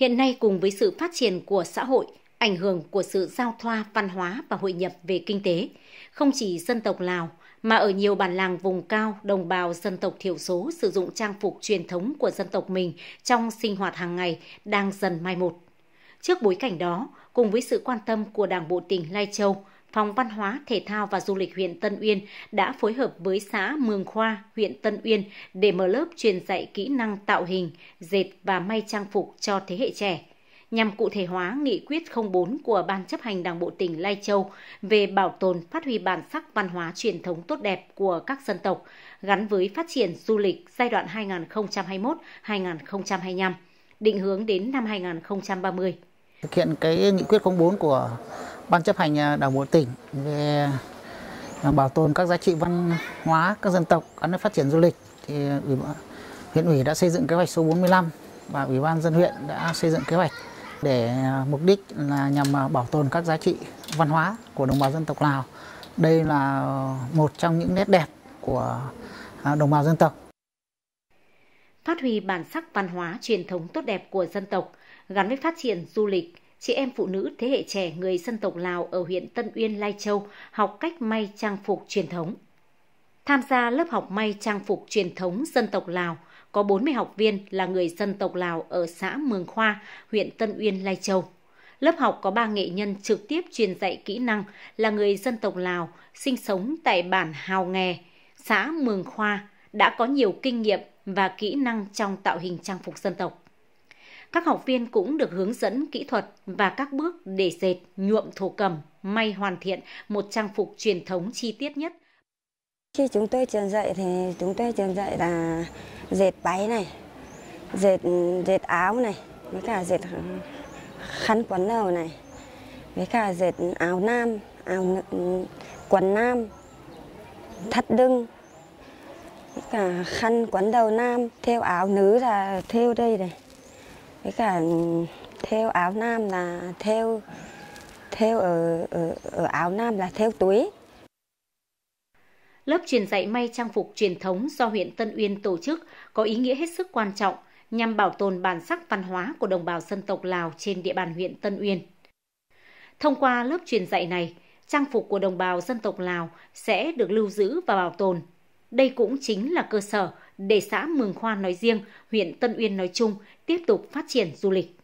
hiện nay cùng với sự phát triển của xã hội, ảnh hưởng của sự giao thoa văn hóa và hội nhập về kinh tế, không chỉ dân tộc Lào mà ở nhiều bản làng vùng cao, đồng bào dân tộc thiểu số sử dụng trang phục truyền thống của dân tộc mình trong sinh hoạt hàng ngày đang dần mai một. Trước bối cảnh đó, cùng với sự quan tâm của Đảng bộ tỉnh Lai Châu, Phòng Văn hóa, Thể thao và Du lịch huyện Tân Uyên đã phối hợp với xã Mường Khoa, huyện Tân Uyên để mở lớp truyền dạy kỹ năng tạo hình, dệt và may trang phục cho thế hệ trẻ nhằm cụ thể hóa nghị quyết 04 của Ban chấp hành Đảng bộ tỉnh Lai Châu về bảo tồn phát huy bản sắc văn hóa truyền thống tốt đẹp của các dân tộc gắn với phát triển du lịch giai đoạn 2021-2025, định hướng đến năm 2030. Thực hiện cái nghị quyết 04 của ban chấp hành à, đảng bộ tỉnh về à, bảo tồn các giá trị văn hóa các dân tộc gắn với phát triển du lịch thì ủy huyện ủy đã xây dựng kế hoạch số 45 và ủy ban dân huyện đã xây dựng kế hoạch để à, mục đích là nhằm bảo tồn các giá trị văn hóa của đồng bào dân tộc Lào. Đây là một trong những nét đẹp của đồng bào dân tộc. Phát huy bản sắc văn hóa truyền thống tốt đẹp của dân tộc gắn với phát triển du lịch chị em phụ nữ thế hệ trẻ người dân tộc Lào ở huyện Tân Uyên, Lai Châu học cách may trang phục truyền thống. Tham gia lớp học may trang phục truyền thống dân tộc Lào, có 40 học viên là người dân tộc Lào ở xã Mường Khoa, huyện Tân Uyên, Lai Châu. Lớp học có 3 nghệ nhân trực tiếp truyền dạy kỹ năng là người dân tộc Lào sinh sống tại bản Hào Nghè, xã Mường Khoa, đã có nhiều kinh nghiệm và kỹ năng trong tạo hình trang phục dân tộc. Các học viên cũng được hướng dẫn kỹ thuật và các bước để dệt, nhuộm thổ cầm, may hoàn thiện một trang phục truyền thống chi tiết nhất. Khi chúng tôi truyền dạy thì chúng tôi truyền dạy là dệt váy này, dệt dệt áo này, với cả dệt khăn quấn đầu này, với cả dệt áo nam, áo quần nam, thắt lưng với cả khăn quấn đầu nam, theo áo nữ là theo đây này với cả theo áo nam là theo theo ở, ở, ở áo nam là theo túi lớp truyền dạy may trang phục truyền thống do huyện Tân Uyên tổ chức có ý nghĩa hết sức quan trọng nhằm bảo tồn bản sắc văn hóa của đồng bào dân tộc Lào trên địa bàn huyện Tân Uyên. Thông qua lớp truyền dạy này, trang phục của đồng bào dân tộc Lào sẽ được lưu giữ và bảo tồn. Đây cũng chính là cơ sở để xã Mường Khoan nói riêng, huyện Tân Uyên nói chung tiếp tục phát triển du lịch.